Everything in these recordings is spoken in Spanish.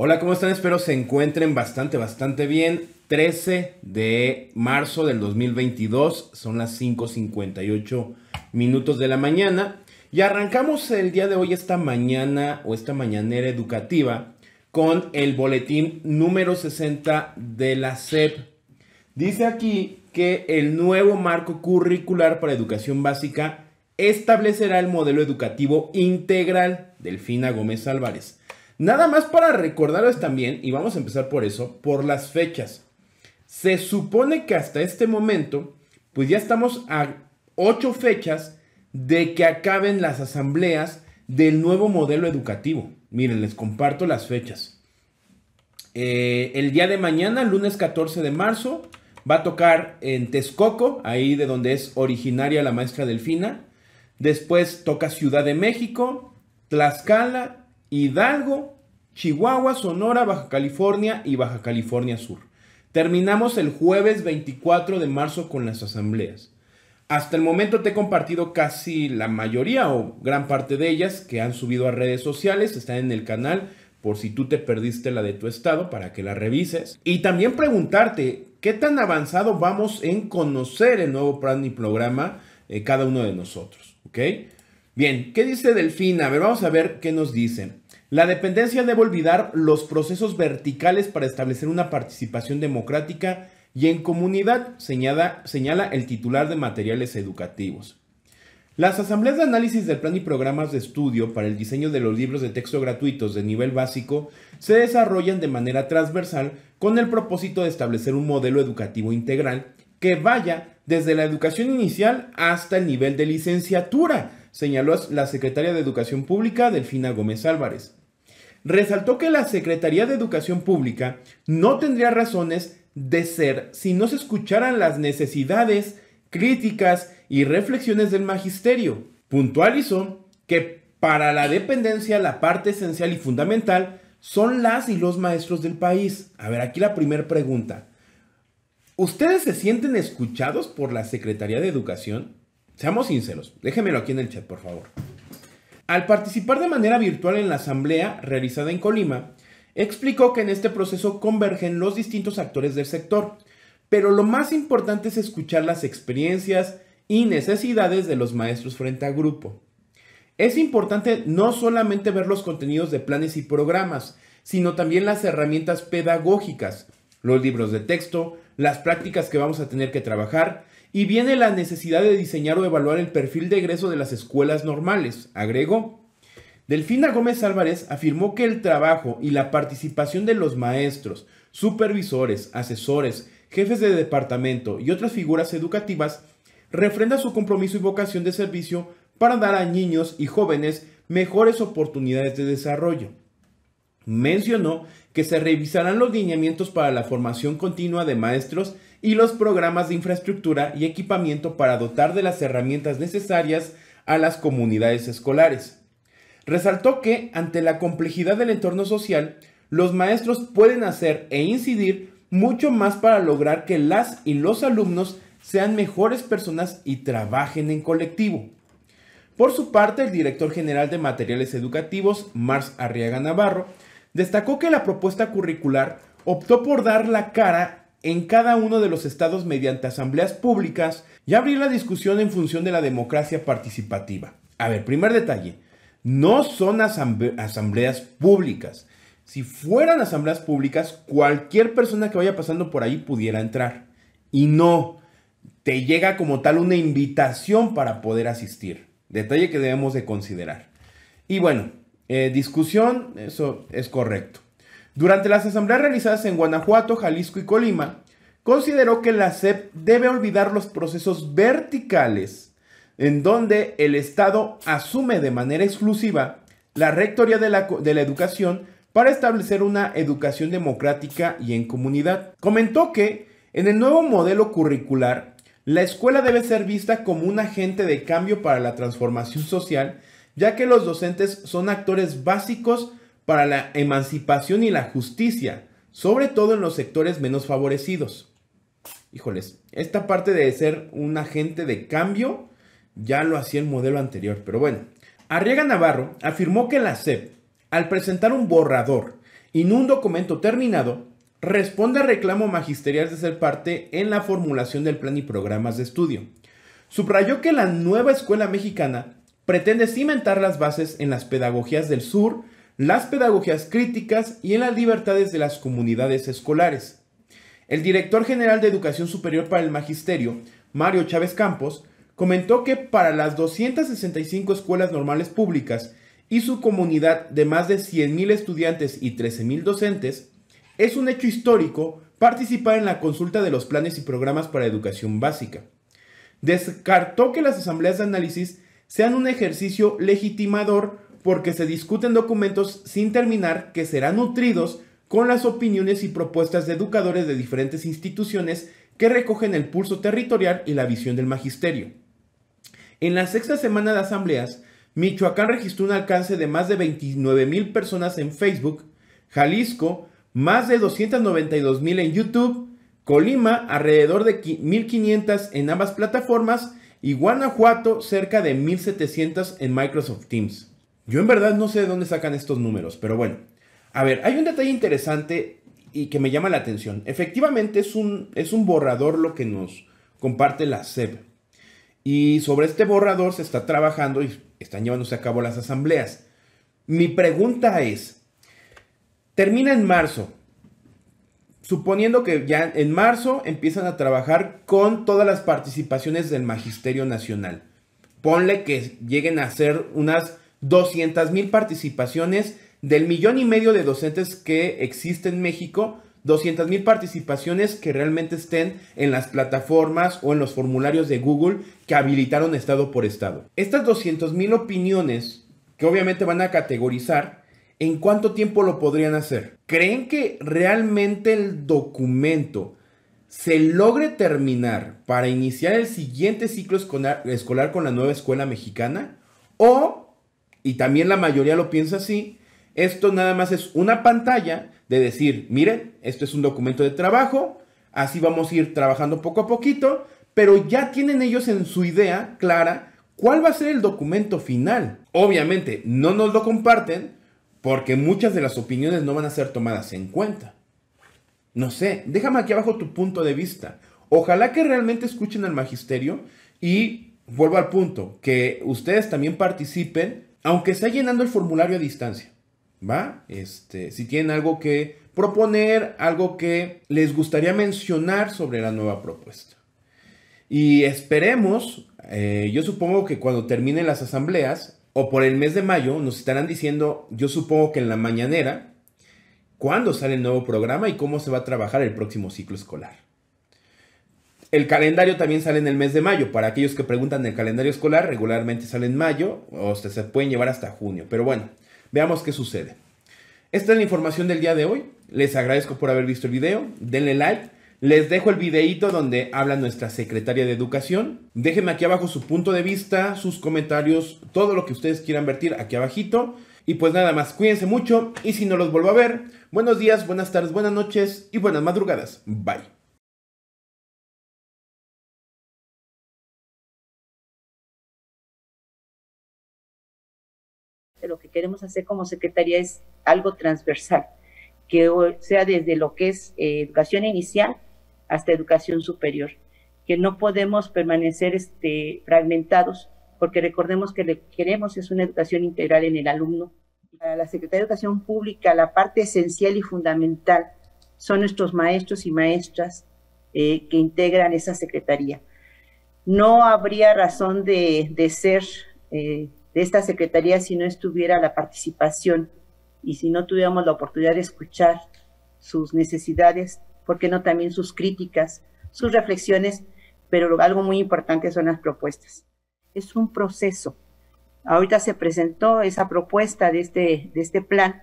Hola, ¿cómo están? Espero se encuentren bastante, bastante bien. 13 de marzo del 2022, son las 5.58 minutos de la mañana. Y arrancamos el día de hoy, esta mañana o esta mañanera educativa, con el boletín número 60 de la SEP. Dice aquí que el nuevo marco curricular para educación básica establecerá el modelo educativo integral. Delfina Gómez Álvarez Nada más para recordarles también, y vamos a empezar por eso, por las fechas. Se supone que hasta este momento, pues ya estamos a ocho fechas de que acaben las asambleas del nuevo modelo educativo. Miren, les comparto las fechas. Eh, el día de mañana, lunes 14 de marzo, va a tocar en Texcoco, ahí de donde es originaria la maestra Delfina. Después toca Ciudad de México, Tlaxcala, Hidalgo, Chihuahua, Sonora, Baja California y Baja California Sur. Terminamos el jueves 24 de marzo con las asambleas. Hasta el momento te he compartido casi la mayoría o gran parte de ellas que han subido a redes sociales, están en el canal por si tú te perdiste la de tu estado para que la revises. Y también preguntarte, ¿qué tan avanzado vamos en conocer el nuevo plan y programa eh, cada uno de nosotros? ¿Ok? Bien, ¿qué dice Delfina? A ver, vamos a ver qué nos dice. La dependencia debe olvidar los procesos verticales para establecer una participación democrática y en comunidad, señala, señala el titular de materiales educativos. Las asambleas de análisis del plan y programas de estudio para el diseño de los libros de texto gratuitos de nivel básico se desarrollan de manera transversal con el propósito de establecer un modelo educativo integral que vaya desde la educación inicial hasta el nivel de licenciatura, señaló la secretaria de Educación Pública, Delfina Gómez Álvarez. Resaltó que la Secretaría de Educación Pública no tendría razones de ser si no se escucharan las necesidades, críticas y reflexiones del magisterio. Puntualizó que para la dependencia la parte esencial y fundamental son las y los maestros del país. A ver, aquí la primera pregunta. ¿Ustedes se sienten escuchados por la Secretaría de Educación? Seamos sinceros, déjenmelo aquí en el chat, por favor. Al participar de manera virtual en la asamblea realizada en Colima, explicó que en este proceso convergen los distintos actores del sector, pero lo más importante es escuchar las experiencias y necesidades de los maestros frente a grupo. Es importante no solamente ver los contenidos de planes y programas, sino también las herramientas pedagógicas, los libros de texto, las prácticas que vamos a tener que trabajar y viene la necesidad de diseñar o evaluar el perfil de egreso de las escuelas normales, agregó. Delfina Gómez Álvarez afirmó que el trabajo y la participación de los maestros, supervisores, asesores, jefes de departamento y otras figuras educativas refrenda su compromiso y vocación de servicio para dar a niños y jóvenes mejores oportunidades de desarrollo. Mencionó que se revisarán los lineamientos para la formación continua de maestros y los programas de infraestructura y equipamiento para dotar de las herramientas necesarias a las comunidades escolares. Resaltó que, ante la complejidad del entorno social, los maestros pueden hacer e incidir mucho más para lograr que las y los alumnos sean mejores personas y trabajen en colectivo. Por su parte, el director general de materiales educativos, Mars Arriaga Navarro, destacó que la propuesta curricular optó por dar la cara en cada uno de los estados mediante asambleas públicas y abrir la discusión en función de la democracia participativa. A ver, primer detalle, no son asambleas públicas. Si fueran asambleas públicas, cualquier persona que vaya pasando por ahí pudiera entrar. Y no, te llega como tal una invitación para poder asistir. Detalle que debemos de considerar. Y bueno, eh, discusión, eso es correcto. Durante las asambleas realizadas en Guanajuato, Jalisco y Colima, consideró que la SEP debe olvidar los procesos verticales, en donde el Estado asume de manera exclusiva la rectoría de la, de la educación para establecer una educación democrática y en comunidad. Comentó que en el nuevo modelo curricular, la escuela debe ser vista como un agente de cambio para la transformación social, ya que los docentes son actores básicos para la emancipación y la justicia, sobre todo en los sectores menos favorecidos. Híjoles, esta parte de ser un agente de cambio ya lo hacía el modelo anterior, pero bueno. Arriaga Navarro afirmó que la SEP, al presentar un borrador y no un documento terminado, responde al reclamo magisterial de ser parte en la formulación del plan y programas de estudio. Subrayó que la nueva escuela mexicana pretende cimentar las bases en las pedagogías del sur las pedagogías críticas y en las libertades de las comunidades escolares. El director general de Educación Superior para el Magisterio, Mario Chávez Campos, comentó que para las 265 escuelas normales públicas y su comunidad de más de 100.000 estudiantes y 13.000 docentes, es un hecho histórico participar en la consulta de los planes y programas para educación básica. Descartó que las asambleas de análisis sean un ejercicio legitimador porque se discuten documentos sin terminar que serán nutridos con las opiniones y propuestas de educadores de diferentes instituciones que recogen el pulso territorial y la visión del magisterio. En la sexta semana de asambleas, Michoacán registró un alcance de más de 29.000 mil personas en Facebook, Jalisco más de 292.000 en YouTube, Colima alrededor de 1.500 en ambas plataformas y Guanajuato cerca de 1.700 en Microsoft Teams. Yo en verdad no sé de dónde sacan estos números, pero bueno. A ver, hay un detalle interesante y que me llama la atención. Efectivamente es un, es un borrador lo que nos comparte la SEB. Y sobre este borrador se está trabajando y están llevándose a cabo las asambleas. Mi pregunta es, termina en marzo. Suponiendo que ya en marzo empiezan a trabajar con todas las participaciones del Magisterio Nacional. Ponle que lleguen a ser unas 200 mil participaciones del millón y medio de docentes que existe en México. 200 mil participaciones que realmente estén en las plataformas o en los formularios de Google que habilitaron estado por estado. Estas 200 mil opiniones que obviamente van a categorizar, ¿en cuánto tiempo lo podrían hacer? ¿Creen que realmente el documento se logre terminar para iniciar el siguiente ciclo escolar, escolar con la nueva escuela mexicana? ¿O y también la mayoría lo piensa así, esto nada más es una pantalla de decir, miren, esto es un documento de trabajo, así vamos a ir trabajando poco a poquito, pero ya tienen ellos en su idea clara cuál va a ser el documento final. Obviamente, no nos lo comparten porque muchas de las opiniones no van a ser tomadas en cuenta. No sé, déjame aquí abajo tu punto de vista. Ojalá que realmente escuchen al magisterio y vuelvo al punto, que ustedes también participen aunque está llenando el formulario a distancia, ¿va? Este, si tienen algo que proponer, algo que les gustaría mencionar sobre la nueva propuesta. Y esperemos, eh, yo supongo que cuando terminen las asambleas, o por el mes de mayo, nos estarán diciendo, yo supongo que en la mañanera, cuándo sale el nuevo programa y cómo se va a trabajar el próximo ciclo escolar. El calendario también sale en el mes de mayo. Para aquellos que preguntan el calendario escolar, regularmente sale en mayo o se pueden llevar hasta junio. Pero bueno, veamos qué sucede. Esta es la información del día de hoy. Les agradezco por haber visto el video. Denle like. Les dejo el videito donde habla nuestra secretaria de educación. Déjenme aquí abajo su punto de vista, sus comentarios, todo lo que ustedes quieran vertir aquí abajito. Y pues nada más, cuídense mucho y si no los vuelvo a ver, buenos días, buenas tardes, buenas noches y buenas madrugadas. Bye. lo que queremos hacer como Secretaría es algo transversal, que sea desde lo que es eh, educación inicial hasta educación superior, que no podemos permanecer este, fragmentados, porque recordemos que lo que queremos es una educación integral en el alumno. Para la Secretaría de Educación Pública, la parte esencial y fundamental son nuestros maestros y maestras eh, que integran esa secretaría. No habría razón de, ser eh, de esta Secretaría si no estuviera la participación y si no tuviéramos la oportunidad de escuchar sus necesidades, porque no también sus críticas, sus reflexiones? Pero algo muy importante son las propuestas. Es un proceso. Ahorita se presentó esa propuesta de este, de este plan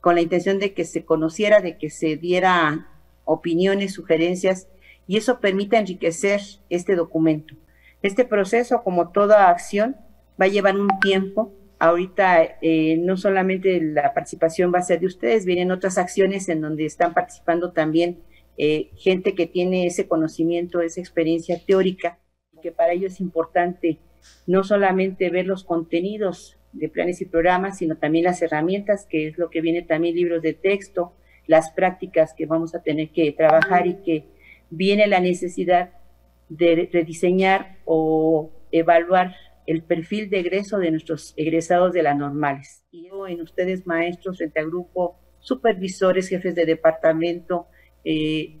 con la intención de que se conociera, de que se diera opiniones, sugerencias, y eso permite enriquecer este documento. Este proceso, como toda acción, va a llevar un tiempo. Ahorita eh, no solamente la participación va a ser de ustedes, vienen otras acciones en donde están participando también eh, gente que tiene ese conocimiento, esa experiencia teórica, que para ello es importante no solamente ver los contenidos de planes y programas, sino también las herramientas, que es lo que viene también libros de texto, las prácticas que vamos a tener que trabajar y que viene la necesidad de rediseñar o evaluar el perfil de egreso de nuestros egresados de las normales. Y yo en ustedes, maestros, frente al grupo, supervisores, jefes de departamento, eh,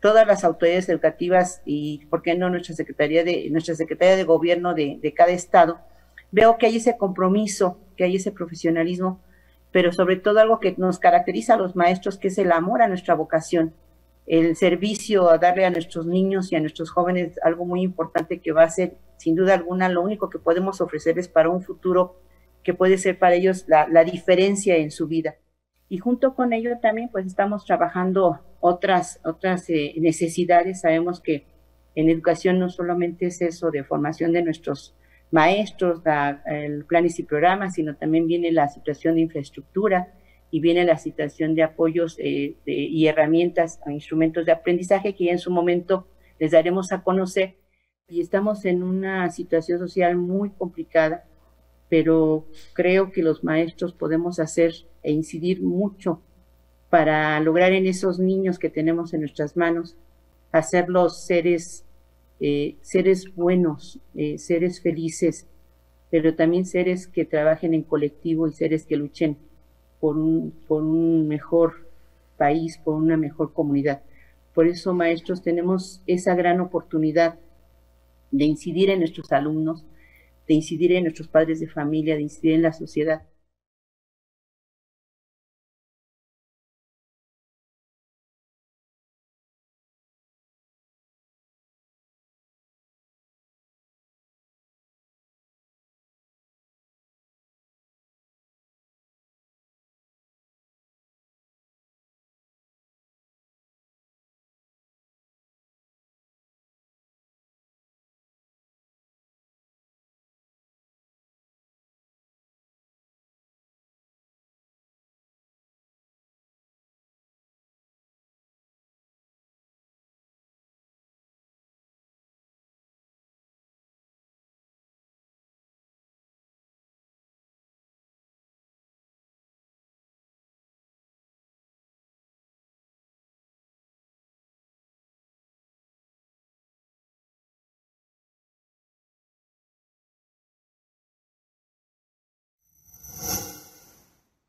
todas las autoridades educativas y, ¿por qué no, nuestra Secretaría de, nuestra Secretaría de Gobierno de cada estado? Veo que hay ese compromiso, que hay ese profesionalismo, pero sobre todo algo que nos caracteriza a los maestros, que es el amor a nuestra vocación el servicio a darle a nuestros niños y a nuestros jóvenes algo muy importante que va a ser, sin duda alguna, lo único que podemos ofrecerles para un futuro que puede ser para ellos la, diferencia en su vida. Y junto con ello también pues estamos trabajando otras, otras eh, necesidades. Sabemos que en educación no solamente es eso de formación de nuestros maestros, planes y programas, sino también viene la situación de infraestructura, y viene la citación de apoyos eh, y herramientas e instrumentos de aprendizaje que en su momento les daremos a conocer. Y estamos en una situación social muy complicada, pero creo que los maestros podemos hacer e incidir mucho para lograr en esos niños que tenemos en nuestras manos, hacerlos seres, eh, seres buenos, eh, seres felices, pero también seres que trabajen en colectivo y seres que luchen por un, por un mejor país, por una mejor comunidad. Por eso, maestros, tenemos esa gran oportunidad de incidir en nuestros alumnos, de incidir en nuestros padres de familia, de incidir en la sociedad.